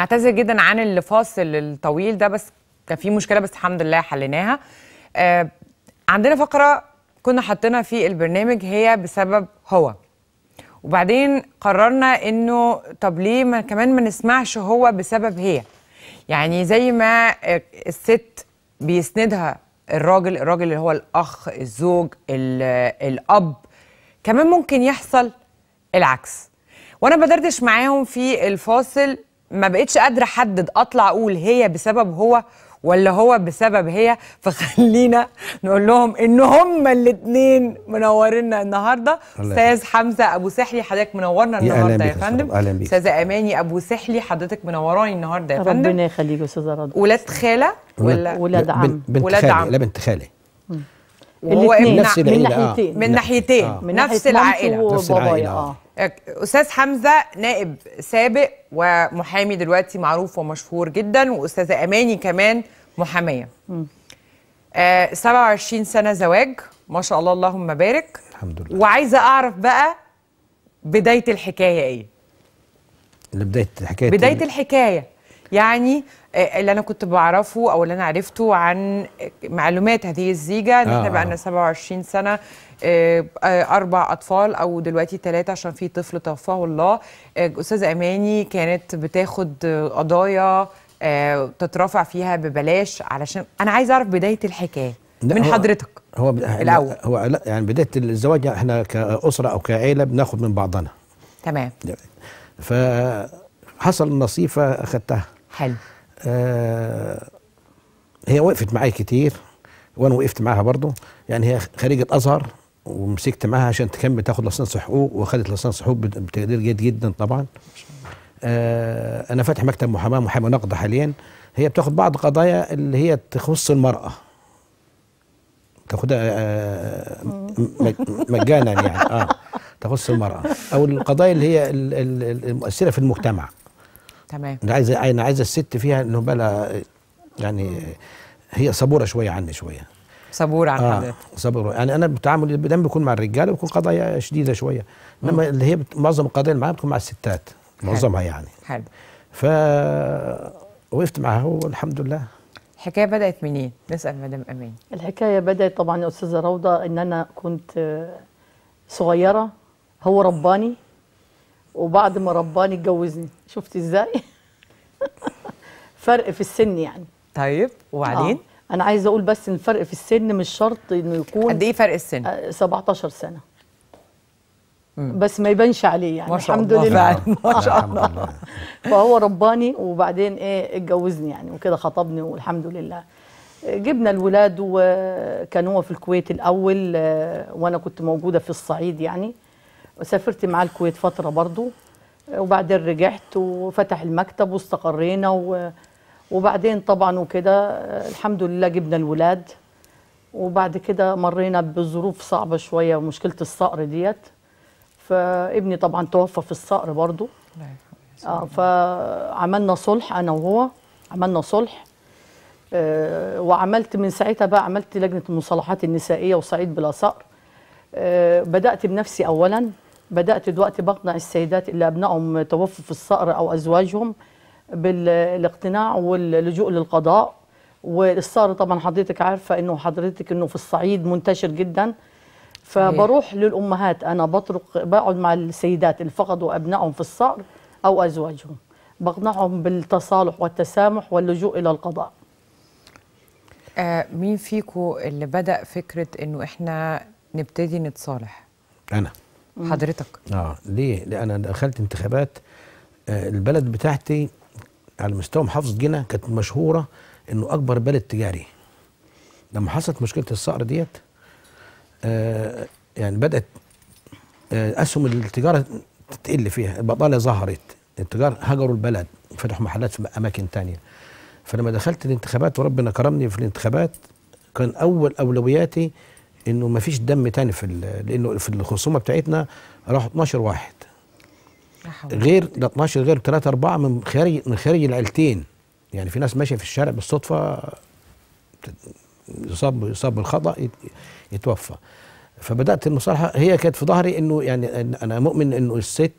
نعتذر جدا عن الفاصل الطويل ده بس كان في مشكله بس الحمد لله حليناها آه عندنا فقره كنا حطينا في البرنامج هي بسبب هو وبعدين قررنا انه طب ليه ما كمان ما نسمعش هو بسبب هي يعني زي ما آه، الست بيسندها الراجل الراجل اللي هو الاخ الزوج الاب كمان ممكن يحصل العكس وانا بدردش معاهم في الفاصل ما بقتش قادره احدد اطلع اقول هي بسبب هو ولا هو بسبب هي فخلينا نقول لهم ان هما الاثنين منورينا النهارده استاذ حمزه ابو سحلي حضرتك منورنا النهارده يا فندم استاذ اماني ابو سحلي حضرتك منوراني النهارده يا فندم ربنا يخليك أستاذة رضا ولاد خاله ولا ولاد عم ولاد عم لا بنت خاله وهو نفس من آه. ناحيتين من ناحيتين نفس العائله نفس العائله اه, آه. استاذ حمزه نائب سابق ومحامي دلوقتي معروف ومشهور جدا واستاذه اماني كمان محاميه آه 27 سنه زواج ما شاء الله اللهم بارك الحمد لله وعايزه اعرف بقى بدايه الحكايه ايه بدايه الحكايه بدايه الحكايه يعني آه، اللي انا كنت بعرفه او اللي انا عرفته عن معلومات هذه الزيجه ان احنا آه. بقى لنا 27 سنه آه، اربع اطفال او دلوقتي ثلاثه عشان في طفل توفاه الله آه، استاذه اماني كانت بتاخد قضايا آه، تترافع فيها ببلاش علشان انا عايز اعرف بدايه الحكايه من هو حضرتك هو الاول هو لا يعني بدايه الزواج احنا كاسره او كعيله بناخد من بعضنا تمام فحصل نصيفه أخدتها حلو آه هي وقفت معايا كتير وانا وقفت معاها برضو يعني هي خريجه ازهر ومسكت معاها عشان تكمل تاخد لسانس حقوق واخدت لسانس حقوق بتقدير جيد جدا طبعا آه انا فاتح مكتب محاماه محامي نقد حاليا هي بتاخد بعض قضايا اللي هي تخص المراه تاخدها آه مجانا يعني اه تخص المراه او القضايا اللي هي المؤثره في المجتمع تمام انا عايز انا عايز الست فيها انه بلا يعني هي صبوره شويه عني شويه صبور عن آه حضرتك صبور يعني انا بتعامل دايما بكون مع الرجاله بكون قضايا شديده شويه انما اللي هي معظم القضايا اللي معايا بتكون مع الستات معظمها يعني حلو ف وقفت معها والحمد لله الحكايه بدات منين؟ نسال مدام امين الحكايه بدات طبعا يا استاذه روضه ان انا كنت صغيره هو رباني وبعد ما رباني اتجوزني شفت ازاي؟ فرق في السن يعني طيب وبعدين؟ آه. انا عايزه اقول بس ان الفرق في السن مش شرط انه يكون قد ايه فرق السن 17 آه، سنه مم. بس ما يبانش عليه يعني ما شاء الحمد الله لله نعم. ما شاء نعم. الله فهو رباني وبعدين ايه اتجوزني يعني وكده خطبني والحمد لله جبنا الولاد وكان هو في الكويت الاول آه، وانا كنت موجوده في الصعيد يعني وسافرت معاه الكويت فتره برضو آه، وبعدين رجعت وفتح المكتب واستقرينا و وبعدين طبعا وكده الحمد لله جبنا الولاد وبعد كده مرينا بظروف صعبه شويه ومشكله الصقر ديت فابني طبعا توفى في الصقر برضه آه فعملنا صلح انا وهو عملنا صلح آه وعملت من ساعتها بقى عملت لجنه المصالحات النسائيه وصعيد بلا صقر آه بدات بنفسي اولا بدات دلوقتي بقنع السيدات اللي ابنائهم توفوا في الصقر او ازواجهم بالاقتناع واللجوء للقضاء والصار طبعا حضرتك عارفه انه حضرتك انه في الصعيد منتشر جدا فبروح للامهات انا بطرق بقعد مع السيدات اللي فقدوا ابنائهم في الصار او ازواجهم بقنعهم بالتصالح والتسامح واللجوء الى القضاء آه مين فيكو اللي بدا فكره انه احنا نبتدي نتصالح انا حضرتك اه ليه لان انا دخلت انتخابات آه، البلد بتاعتي على مستوى محافظه جنا كانت مشهوره انه اكبر بلد تجاري لما حصلت مشكله الصقر ديت آه، يعني بدات آه، اسهم التجاره تقل فيها البطاله ظهرت التجار هجروا البلد فتحوا محلات في اماكن تانية فلما دخلت الانتخابات وربنا كرمني في الانتخابات كان اول اولوياتي انه ما فيش دم تاني في لانه في الخصومه بتاعتنا راحوا 12 واحد غير ده 12 غير 3 4 من خارج من خارج العيلتين يعني في ناس ماشيه في الشارع بالصدفه يصاب يصاب بالخطا يتوفى فبدات المصالحه هي كانت في ظهري انه يعني انا مؤمن انه الست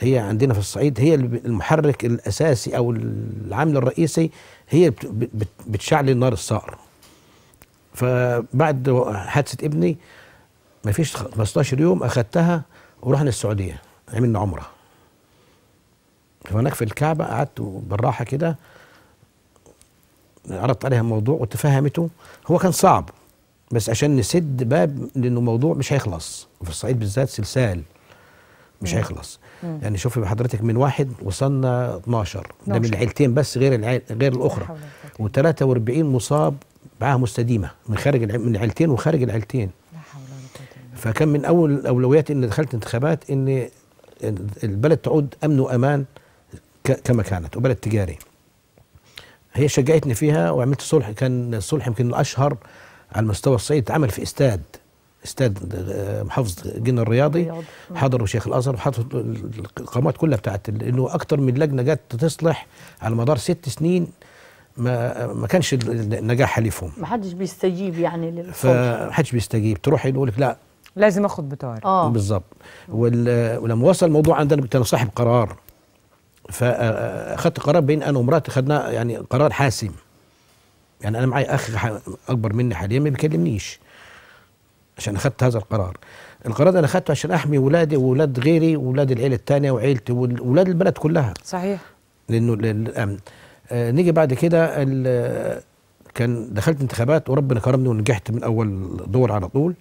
هي عندنا في الصعيد هي المحرك الاساسي او العامل الرئيسي هي بتشعل النار الصقر فبعد حادثه ابني ما فيش 15 يوم اخذتها ورحنا السعوديه عملنا عمره هناك في الكعبه قعدت بالراحه كده عرضت عليها الموضوع وتفهمته هو كان صعب بس عشان نسد باب لانه موضوع مش هيخلص وفي الصعيد بالذات سلسال مش مم. هيخلص مم. يعني شوفي حضرتك من واحد وصلنا 12 ده من العيلتين بس غير العيل غير الاخرى و43 مصاب معاها مستديمه من خارج الع... من العيلتين وخارج العيلتين فكان من اول الاولويات ان دخلت انتخابات ان البلد تعود امن وامان كما كانت وبلد تجاري هي شجعتني فيها وعملت صلح كان الصلح يمكن الاشهر على مستوى الصعيد اتعمل في استاد استاد آه، محافظ جنة الرياضي حضروا شيخ الازهر وحضروا القامات كلها بتاعت انه اكثر من لجنه جت تصلح على مدار ست سنين ما ما كانش النجاح حليفهم ما حدش بيستجيب يعني للصلح فما حدش بيستجيب تروح يقول لك لا لازم اخد بتاعي اه بالظبط ولما وصل الموضوع عندنا كان صاحب قرار فاخذت قرار بين انا ومراتي خدنا يعني قرار حاسم يعني انا معايا اخ اكبر مني حاليا ما بيكلمنيش عشان اخذت هذا القرار القرار ده انا اخذته عشان احمي ولادي واولاد غيري واولاد العيله الثانيه وعيلتي واولاد البلد كلها صحيح لانه للامن آه نيجي بعد كده كان دخلت انتخابات وربنا كرمني ونجحت من اول دور على طول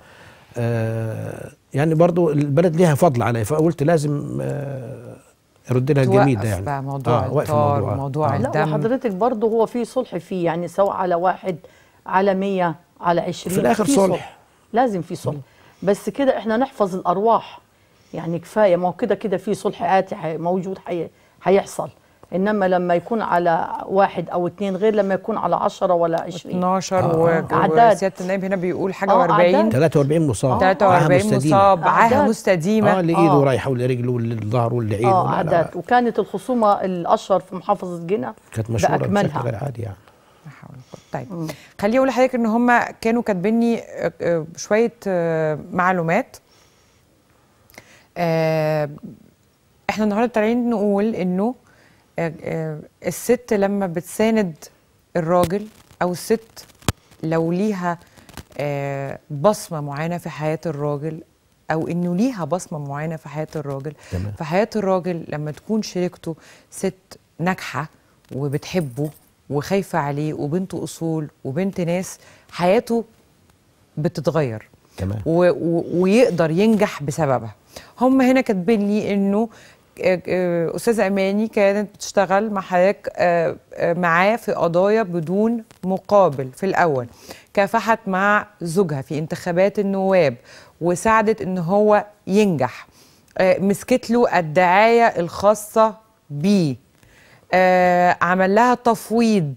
آه يعني برضو البلد ليها فضل علي فقلت لازم آه يرد لها الجميل ده يعني موضوع آه وقف موضوع, موضوع آه. الدم لا وحضرتك برضه هو في صلح فيه يعني سواء على واحد على 100 على 20 في الاخر في صلح. صلح لازم في صلح بس كده احنا نحفظ الارواح يعني كفايه ما هو كده كده في صلح اتي موجود حي... هيحصل انما لما يكون على واحد او اثنين غير لما يكون على 10 ولا 20 12 آه. سياده النائب هنا بيقول حاجه آه، و40 43 مصاب 43 مصاب عاهه مستديمه اه لايده آه. رايحه ولرجله وللظهر وللعين اه عدد وكانت الخصومه الاشهر في محافظه جنة كانت مشهوره بشكل غير عادي يعني طيب خليني اقول لحضرتك ان هم كانوا كاتبيني آه، آه، شويه معلومات احنا النهارده طالعين نقول انه الست لما بتساند الراجل او الست لو ليها آه، بصمه معينه في حياه الراجل او انه ليها بصمه معينه في حياه الراجل تمام. في حياه الراجل لما تكون شريكته ست ناجحه وبتحبه وخايفه عليه وبنت اصول وبنت ناس حياته بتتغير تمام ويقدر ينجح بسببها هم هنا كاتبين لي انه استاذه اماني كانت بتشتغل مع حضرتك آه، آه، معاه في قضايا بدون مقابل في الاول كافحت مع زوجها في انتخابات النواب وساعدت ان هو ينجح آه، مسكت له الدعايه الخاصه بيه عمل لها تفويض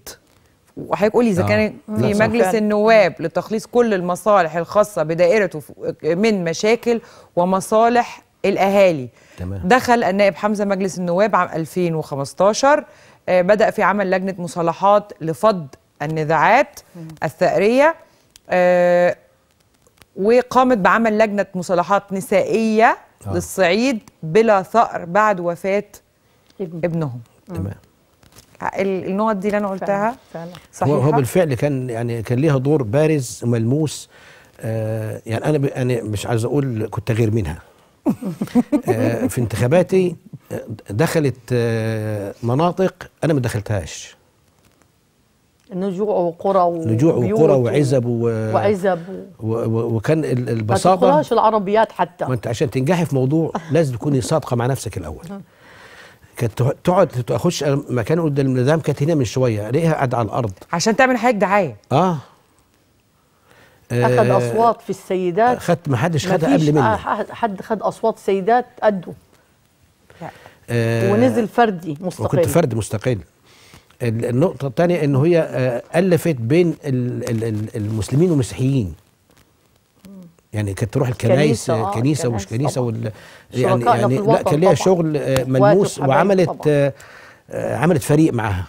وحضرتك قولي اذا آه. كان في مجلس النواب لتخليص كل المصالح الخاصه بدائرته من مشاكل ومصالح الاهالي تمام. دخل النائب حمزه مجلس النواب عام 2015 آه، بدأ في عمل لجنه مصالحات لفض النزاعات الثأريه آه، وقامت بعمل لجنه مصالحات نسائيه آه. للصعيد بلا ثأر بعد وفاه ابنهم تمام النقط دي اللي انا قلتها فعلا. فعلا. صحيح هو بالفعل كان يعني كان ليها دور بارز ملموس آه يعني انا انا مش عايز اقول كنت غير منها آه، في انتخاباتي آه، دخلت آه، مناطق انا ما دخلتهاش نجوع وقرى نجوع وقرى وعزب و... وعزب و... و... وكان البساطه ما تدخلهاش العربيات حتى ما انت عشان تنجحي في موضوع لازم تكوني صادقه مع نفسك الاول نعم. كانت تقعد تخش مكان قدام كانت هنا من شويه الاقيها قاعده على الارض عشان تعمل حاجه دعايه اه اخذ آه، اصوات في السيدات خدت ما حدش خدها قبل مني آه، حد خد اصوات سيدات قده يعني آه، ونزل فردي مستقل وكنت فرد مستقل النقطه الثانيه ان هي الفت بين المسلمين والمسيحيين يعني كانت تروح الكنايس كنيسه, آه كنيسة ومش كنيسه وال يعني, يعني لا كان ليها شغل ملموس وعملت آه عملت فريق معاها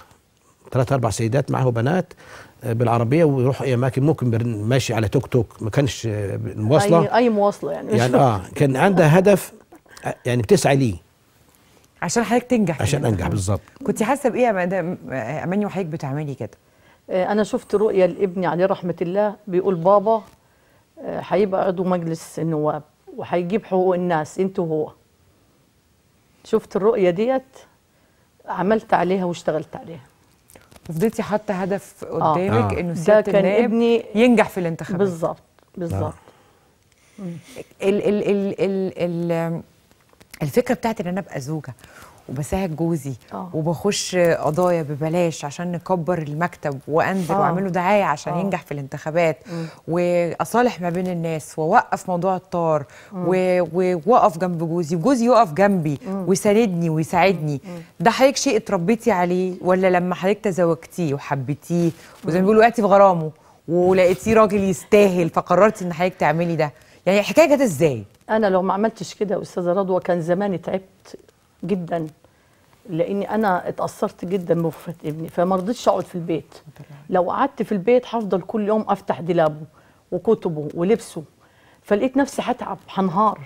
ثلاث اربع سيدات معه بنات آه، بالعربيه ويروح اي اماكن ممكن ماشي على توك توك ما كانش آه، مواصله اي مواصله يعني يعني اه كان عندها هدف آه، يعني بتسعى ليه عشان حضرتك تنجح عشان انجح بالظبط كنت حاسه بايه يا مدام اماني وحضرتك بتعملي كده انا شفت رؤيه لابني عليه رحمه الله بيقول بابا هيبقى عضو مجلس النواب وهيجيب حقوق الناس انت وهو شفت الرؤيه ديت عملت عليها واشتغلت عليها وفضلتي حاطه هدف آه. قدامك آه. انه سياده النائب ابني ينجح في الانتخابات بالظبط بالظبط نعم. ال ال ال ال الفكره بتاعت ان انا ابقى زوجه وبساعد جوزي أوه. وبخش قضايا ببلاش عشان نكبر المكتب وانزل آه. واعمله دعايه عشان أوه. ينجح في الانتخابات م. واصالح ما بين الناس واوقف موضوع الطار واقف جنب جوزي وجوزي يقف جنبي ويساندني ويساعدني ده حضرتك شيء اتربيتي عليه ولا لما حضرتك تزوجتيه وحبيتيه وزي ما بيقولوا وقعتي في غرامه ولقيتيه راجل يستاهل فقررتي ان حضرتك تعملي ده يعني الحكايه جت ازاي؟ انا لو ما عملتش كده يا استاذه رضوى كان زماني تعبت جدا لاني انا اتاثرت جدا بوفاه ابني فما رضيتش اقعد في البيت لو قعدت في البيت هفضل كل يوم افتح دولابه وكتبه ولبسه فلقيت نفسي هتعب هنهار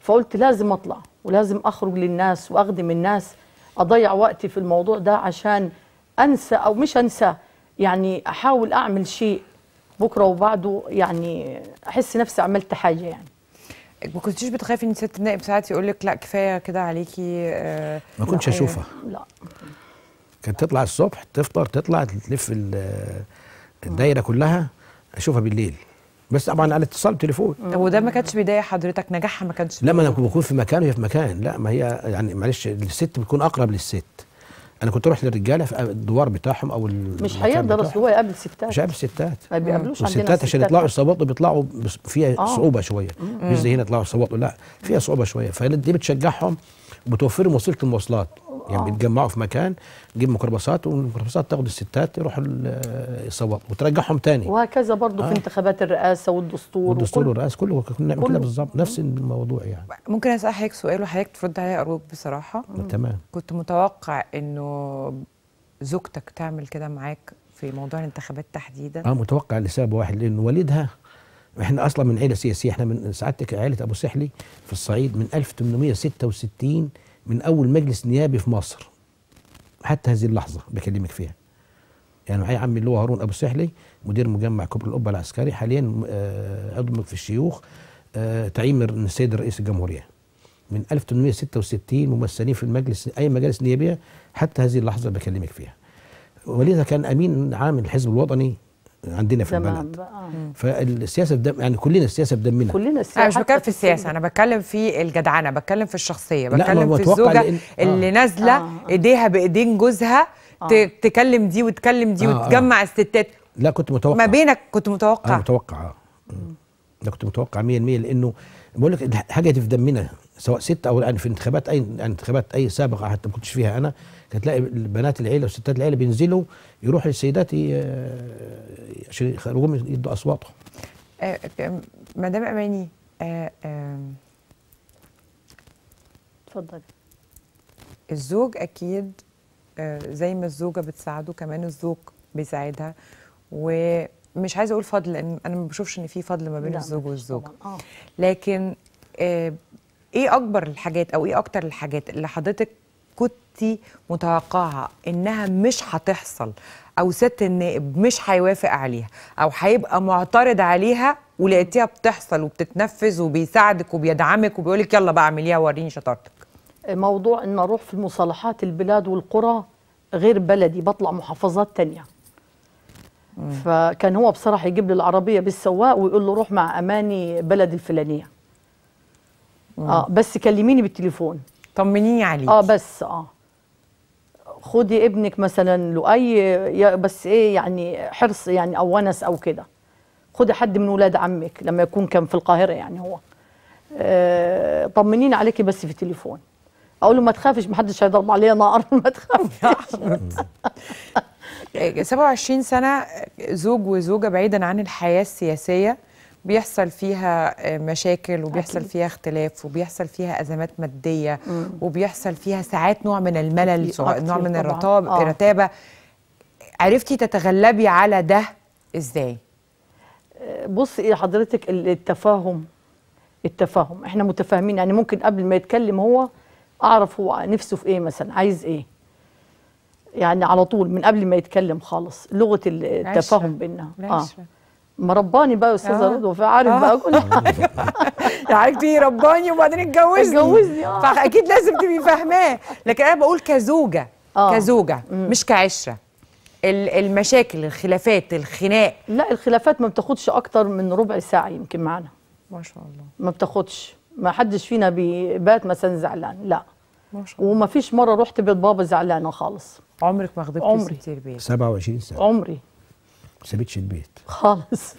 فقلت لازم اطلع ولازم اخرج للناس واخدم الناس اضيع وقتي في الموضوع ده عشان انسى او مش انسى يعني احاول اعمل شيء بكره وبعده يعني احس نفسي عملت حاجه يعني ما كنتيش بتخافي ان ست النائب ساعات يقول لك لا كفايه كده عليكي آه ما كنتش آه، اشوفها لا كانت تطلع الصبح تفطر تطلع تلف الدايره كلها اشوفها بالليل بس طبعا على اتصال تليفون هو ده ما كانش بيضايق حضرتك نجاحها ما كانش لا ما انا بكون في مكان وهي في مكان لا ما هي يعني معلش الست بتكون اقرب للست انا كنت اروح للرجاله في الدوار بتاعهم او مش هيقدر اصل هو يقابل ستات مش قابل ستات ما بيقابلوش عندنا الستات عشان يطلعوا يصوتوا بيطلعوا فيها آه. صعوبه شويه مش زي هنا يطلعوا يصوتوا لا فيها صعوبه شويه فدي بتشجعهم وبتوفر لهم وسيله المواصلات يعني آه. بيتجمعوا في مكان نجيب ميكروباصات والميكروباصات تاخد الستات يروحوا يصوروا وترجعهم تاني وهكذا برضه آه. في انتخابات الرئاسه والدستور والدستور والرئاسه كله كنا كله بالظبط نفس الموضوع يعني ممكن اسال حضرتك سؤال وحضرتك ترد عليا ارجوك بصراحه آه، تمام كنت متوقع انه زوجتك تعمل كده معاك في موضوع الانتخابات تحديدا اه متوقع لسبب واحد لان والدها احنا اصلا من عيله سياسيه احنا من سعادتك عيله ابو سحلي في الصعيد من 1866 من اول مجلس نيابي في مصر حتى هذه اللحظه بكلمك فيها يعني معايا عمي اللي هو هارون ابو سحلي مدير مجمع كبر القبه العسكري حاليا عضو آه، في الشيوخ آه، تعيين من السيد رئيس الجمهوريه من 1866 ممثلين في المجلس اي مجالس نيابيه حتى هذه اللحظه بكلمك فيها وليذا كان امين عام الحزب الوطني عندنا في البلد بقى. آه. فالسياسه بدم يعني كلنا السياسه بدمنا كلنا السياسه انا مش بتكلم في السياسه انا بتكلم في الجدعنه بتكلم في الشخصيه بتكلم في الزوجه لأن... آه. اللي آه. نازله آه. ايديها بايدين جوزها آه. تكلم دي وتكلم دي آه. آه. وتجمع آه. الستات لا كنت متوقع ما بينك كنت متوقع انا متوقع اه انا كنت متوقع 100% لانه بقول لك الحاجه دي في دمنا سواء ست او الان في انتخابات اي انتخابات اي سابقه حتى ما كنتش فيها انا كانت تلاقي بنات العيله وستات العيله بينزلوا يروحوا للسيدات عشان يخرجوهم يدوا اصواتهم آه، آه، مدام اماني آه، اتفضلي الزوج اكيد زي ما الزوجه بتساعده كمان الزوج بيساعدها ومش عايزه اقول فضل لان انا ما بشوفش ان في فضل ما بين الزوج والزوجه لكن ايه اكبر الحاجات او ايه اكتر الحاجات اللي حضرتك ستي متوقعه انها مش هتحصل او ست النائب مش هيوافق عليها او هيبقى معترض عليها ولقيتيها بتحصل وبتتنفذ وبيساعدك وبيدعمك وبيقولك يلا بقى اعمليها وريني شطارتك موضوع ان اروح في المصالحات البلاد والقرى غير بلدي بطلع محافظات تانية فكان هو بصراحه يجيب لي العربيه بالسواق ويقول له روح مع اماني بلد الفلانيه مم. اه بس كلميني بالتليفون طمنيني عليك اه بس اه خدي ابنك مثلا لؤي بس ايه يعني حرص يعني او ونس او كده خدي حد من ولاد عمك لما يكون كان في القاهره يعني هو آه، طمنين عليكي بس في التليفون اقول له ما تخافش ما حدش هيضرب عليا نار ما تخافش 27 سنه زوج وزوجه بعيدا عن الحياه السياسيه بيحصل فيها آه، مشاكل وبيحصل فيها اختلاف وبيحصل فيها ازمات ماديه وبيحصل فيها ساعات نوع من الملل نوع من الرطاب آه. الرتابه عرفتي تتغلبي على ده ازاي آه، بصي إيه، حضرتك التفاهم التفاهم احنا متفاهمين يعني ممكن قبل ما يتكلم هو اعرف هو نفسه في ايه مثلا عايز ايه يعني على طول من قبل ما يتكلم خالص لغه التفاهم بيننا آه. مرباني بقى يا استاذه آه. رضوى فعارف آه. بقى كل حاجه يعني دي رباني وبعدين اتجوزني اتجوزني اه فاكيد لازم تبقي فاهماه لكن انا بقول كزوجه آه. كزوجه مم. مش كعشره المشاكل الخلافات الخناق لا الخلافات ما بتاخدش اكتر من ربع ساعه يمكن معانا ما شاء الله ما بتاخدش ما حدش فينا بيبات مثلا زعلان لا ما شاء الله وما فيش مره رحت بيت بابا زعلانه خالص عمرك ما غضبتي عمري 27 سنه عمري ما سابتش البيت خالص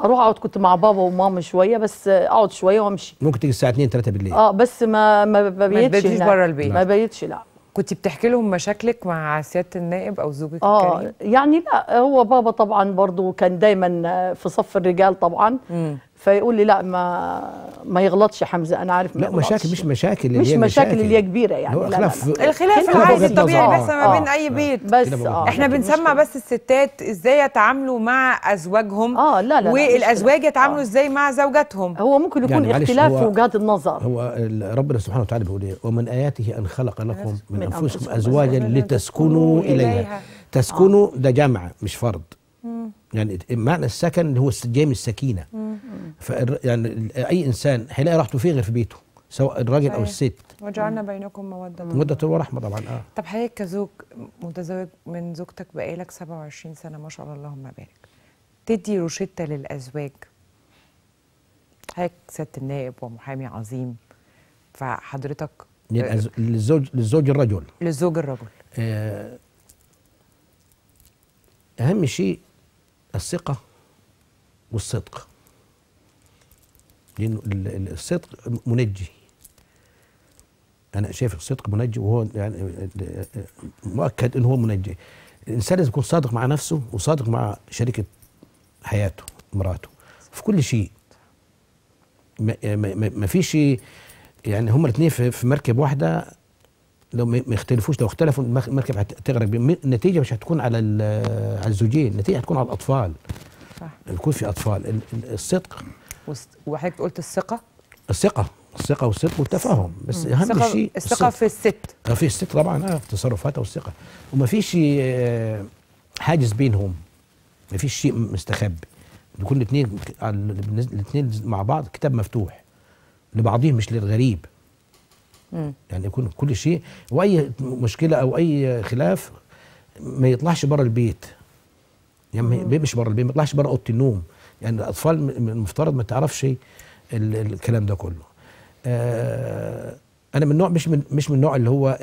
اروح اقعد كنت مع بابا وماما شويه بس اقعد شويه وامشي ممكن تيجي الساعه 2 3 بالليل اه بس ما ما بيتش ما بره البيت ما بيتش لا كنت بتحكي لهم مشاكلك مع سياده النائب او زوجك اه يعني لا هو بابا طبعا برضو كان دايما في صف الرجال طبعا مم. فيقول لي لا ما ما يغلطش حمزه انا عارف ما لا يغلطش. مشاكل مش مشاكل اللي مش هي مشاكل اللي هي كبيره يعني لا خلاف لا لا. الخلاف العادي الطبيعي بس ما بين اي آه. بيت بس آه احنا بنسمع بس الستات ازاي يتعاملوا مع ازواجهم اه لا لا والازواج يتعاملوا آه. ازاي مع زوجاتهم هو ممكن يكون يعني اختلاف في وجهات النظر هو ربنا سبحانه وتعالى بيقول ايه ومن اياته ان خلق لكم من انفسكم ازواجا لتسكنوا اليها تسكنوا آه. ده جمع مش فرض يعني معنى السكن هو جاي من السكينه يعني اي انسان هيلاقي راحته فيه غير في بيته سواء الراجل صحيح. او الست وجعلنا بينكم موده موده ورحمه طبعا اه طب حضرتك كزوج متزوج من زوجتك بقالك 27 سنه ما شاء الله اللهم بارك تدي روشته للازواج حضرتك ست النائب ومحامي عظيم فحضرتك للأز... يعني للزوج للزوج الرجل للزوج الرجل آه... اهم شيء الثقه والصدق لأنه الصدق منجي أنا شايف الصدق منجي وهو يعني مؤكد أنه هو منجي الإنسان لازم يكون صادق مع نفسه وصادق مع شريكة حياته مراته في كل شيء ما فيش يعني هما الاثنين في مركب واحده لو ما يختلفوش لو اختلفوا المركب هتغرق النتيجه مش هتكون على على الزوجين النتيجه هتكون على الاطفال صح يكون في اطفال الصدق وحضرتك قلت الثقه الثقه الثقه والصدق والتفاهم بس اهم شيء الثقه في الست آه، في الست طبعا اه في تصرفاتها والثقه وما فيش آه، حاجز بينهم ما فيش شيء مستخبي يكون الاثنين الاثنين مع بعض كتاب مفتوح لبعضهم مش للغريب مم. يعني يكون كل شيء واي مشكله او اي خلاف ما يطلعش بره البيت يعني ما يبقاش بره البيت ما يطلعش بره اوضه النوم يعني الاطفال المفترض ما تعرفش الكلام ده كله آه، انا من نوع مش من مش من النوع اللي هو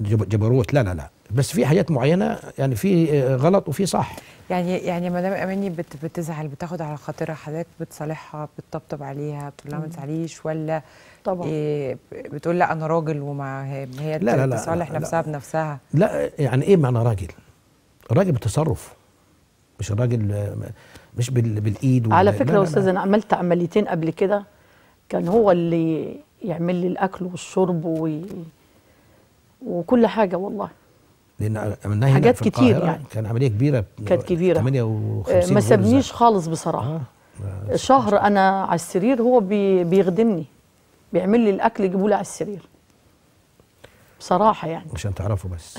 جبروت لا لا لا بس في حاجات معينه يعني في آه، غلط وفي صح يعني يعني مدام اماني بتزعل بتاخد على خاطرها حضرتك بتصالحها بتطبطب عليها بتقول لها ما تزعليش ولا طبعا إيه بتقول لا انا راجل وما هي لا لا لا بتصالح لا نفسها لا بنفسها لا يعني ايه معنى راجل؟ راجل بالتصرف مش الراجل مش بالايد على فكره استاذ انا عملت عمليتين قبل كده كان هو اللي يعمل لي الاكل والشرب و... وكل حاجه والله لان عملناها حاجات في كتير يعني كان عمليه كبيره كانت كبيره 58 آه، ما سابنيش خالص بصراحه آه. شهر انا على السرير هو بي بيخدمني بيعمل لي الاكل يجيبه لي على السرير بصراحه يعني عشان تعرفوا بس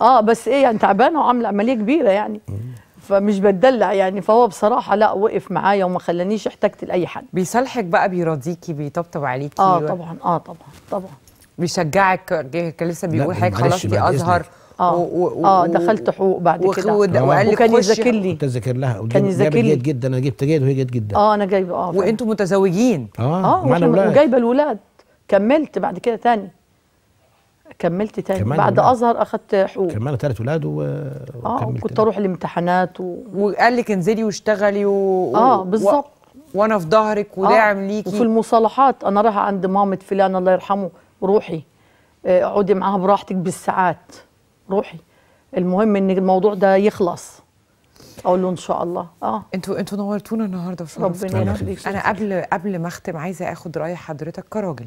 اه بس ايه يعني تعبانه وعامله عمليه كبيره يعني فمش بتدلع يعني فهو بصراحه لا وقف معايا وما خلانيش احتجت لاي حد بيصالحك بقى بيراضيكي بيطبطب عليكي اه طبعا اه طبعا طبعا بيشجعك كان لسه بيقول حاجة خلاص دي ازهر اه و... و... اه دخلت حقوق بعد كده وقال وكان يذاكر لي كنت ذاكر لها كان يذاكر لي جدا انا جبت جيد وهي جت جدا اه انا جايبه اه وانتم متزوجين اه اه وجايبه الولاد كملت بعد كده تاني كملت تاني كمان بعد ولاد. ازهر اخدت حقوق كمان ثلاث ولاد و... اه كنت اروح الامتحانات و... وقال لك انزلي واشتغلي و... اه بالظبط و... وانا في ظهرك آه، وداعم آه. ليكي وفي المصالحات انا رايحه عند مامة فلان الله يرحمه روحي آه، اقعدي معاها براحتك بالساعات روحي المهم ان الموضوع ده يخلص اقول له ان شاء الله اه انتوا انتوا نورتونا النهارده ربنا يخليك انا قبل قبل ما اختم عايزه اخد راي حضرتك كراجل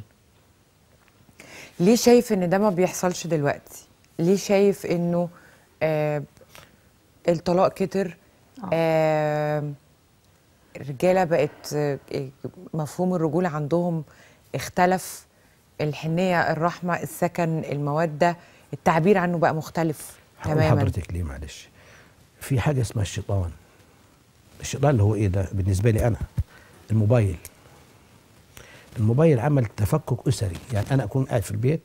ليه شايف ان ده ما بيحصلش دلوقتي ليه شايف انه آه الطلاق كتر آه, آه، الرجاله بقت آه، مفهوم الرجوله عندهم اختلف الحنيه الرحمه السكن الموده التعبير عنه بقى مختلف تماما حضرتك ليه معلش في حاجه اسمها الشيطان الشيطان اللي هو ايه ده بالنسبه لي انا الموبايل الموبايل عمل تفكك اسري يعني انا اكون قاعد في البيت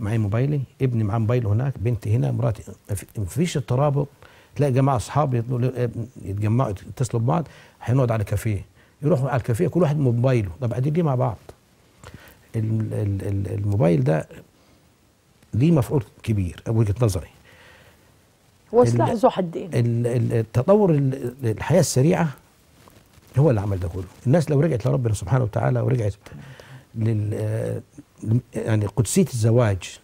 معايا موبايلي ابني معاه موبايله هناك بنتي هنا مراتي ما فيش الترابط تلاقي جماعه اصحاب آه، يتجمعوا يتصلوا ببعض هنقعد على كافيه يروحوا على الكافيه كل واحد موبايله طب قاعدين ليه مع بعض الموبايل ده ليه مفعول كبير وجهه نظري هو سلاح ذو حدين التطور الحياه السريعه هو اللي عمل ده كله الناس لو رجعت لربنا سبحانه وتعالى ورجعت لل آه، يعني قدسيه الزواج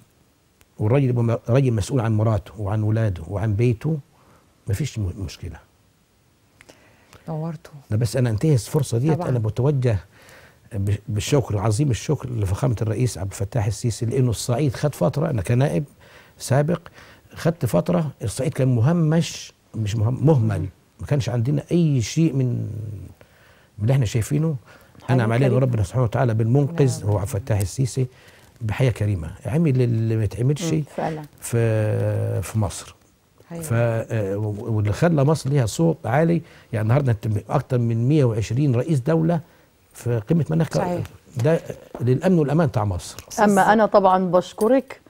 والراجل راجل مسؤول عن مراته وعن ولاده وعن بيته ما فيش مشكله نورته ده بس انا انتهز الفرصه دي انا بتوجه بالشكر عظيم الشكر لفخامه الرئيس عبد الفتاح السيسي لانه الصعيد خد فتره انا كنائب سابق خدت فتره الصعيد كان مهمش مش مهم مهمل ما كانش عندنا اي شيء من اللي احنا شايفينه انا علينا ربنا سبحانه وتعالى بالمنقذ نعم. هو عبد الفتاح السيسي بحياه كريمه عمل اللي ما يتعملش في في مصر ف آه، واللي خلى مصر ليها صوت عالي يعني النهارده اكثر من 120 رئيس دوله في قمه مناخ ده للامن والامان بتاع مصر اما انا طبعا بشكرك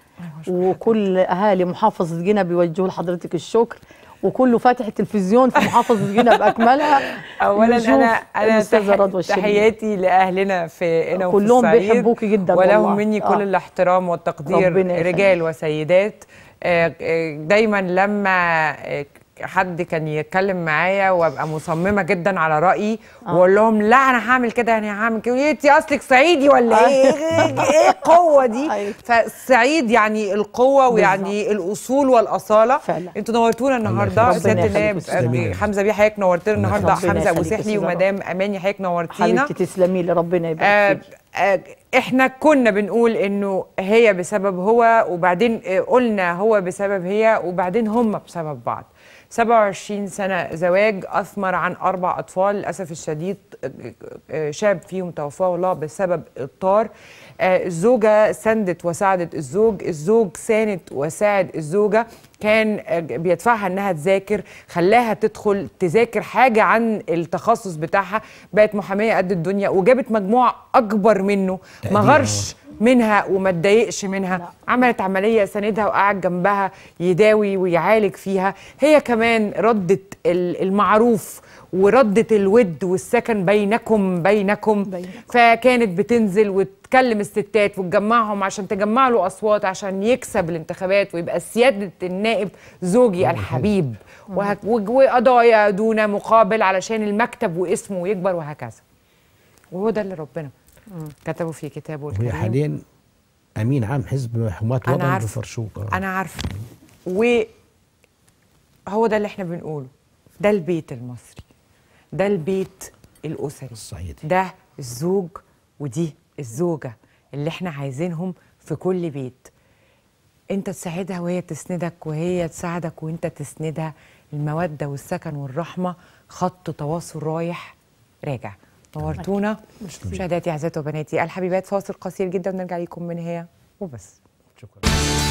وكل اهالي محافظه جنا بيوجهوا لحضرتك الشكر وكله فاتح التلفزيون في محافظه محافظتنا باكملها اولا انا انا تحياتي لاهلنا في هنا وفي كلهم بيحبوكي جدا ولهم والله. مني آه. كل آه. الاحترام والتقدير رجال وسيدات آه، آه، دايما لما حد كان يتكلم معايا وابقى مصممه جدا على رايي آه. واقول لهم لا انا هعمل كده يعني هعمل كده إيه، انت اصلك صعيدي ولا آه. إيه؟, ايه ايه القوه دي أيوة. فالصعيد يعني القوه ويعني الاصول والاصاله انتوا نورتونا النهارده بجد حمزه بيه حضرتك نورتنا النهارده حمزه ابو سحلي ومدام اماني حضرتك نورتينا حبيبتي تسلمي لربنا يبارك آه، فيك احنا كنا بنقول انه هي بسبب هو وبعدين قلنا هو بسبب هي وبعدين هم بسبب بعض 27 سنة زواج أثمر عن أربع أطفال للأسف الشديد شاب فيهم توفاه الله بسبب الطار الزوجة سندت وساعدت الزوج الزوج ساند وساعد الزوجة كان بيدفعها انها تذاكر خلاها تدخل تذاكر حاجه عن التخصص بتاعها بقت محاميه قد الدنيا وجابت مجموع اكبر منه ما غرش منها وما تضايقش منها لا. عملت عمليه ساندها وقعد جنبها يداوي ويعالج فيها هي كمان ردت المعروف وردت الود والسكن بينكم بينكم, بينكم. فكانت بتنزل وتكلم الستات وتجمعهم عشان تجمع له اصوات عشان يكسب الانتخابات ويبقى سياده النائب زوجي الحبيب وقضايا دون مقابل علشان المكتب واسمه يكبر وهكذا وهو ده اللي ربنا كتبوا في كتابه الكريم حاليا امين عام حزب حماة الوطن بفرشوق آه. انا عارفه و هو ده اللي احنا بنقوله ده البيت المصري ده البيت الاسري الصعيدي ده الزوج ودي الزوجه اللي احنا عايزينهم في كل بيت انت تساعدها وهي تسندك وهي تساعدك وانت تسندها الموده والسكن والرحمه خط تواصل رايح راجع نورتونا مشاهداتي عزيزاتي وبناتي الحبيبات فاصل قصير جدا ونرجع لكم من هي وبس شكرا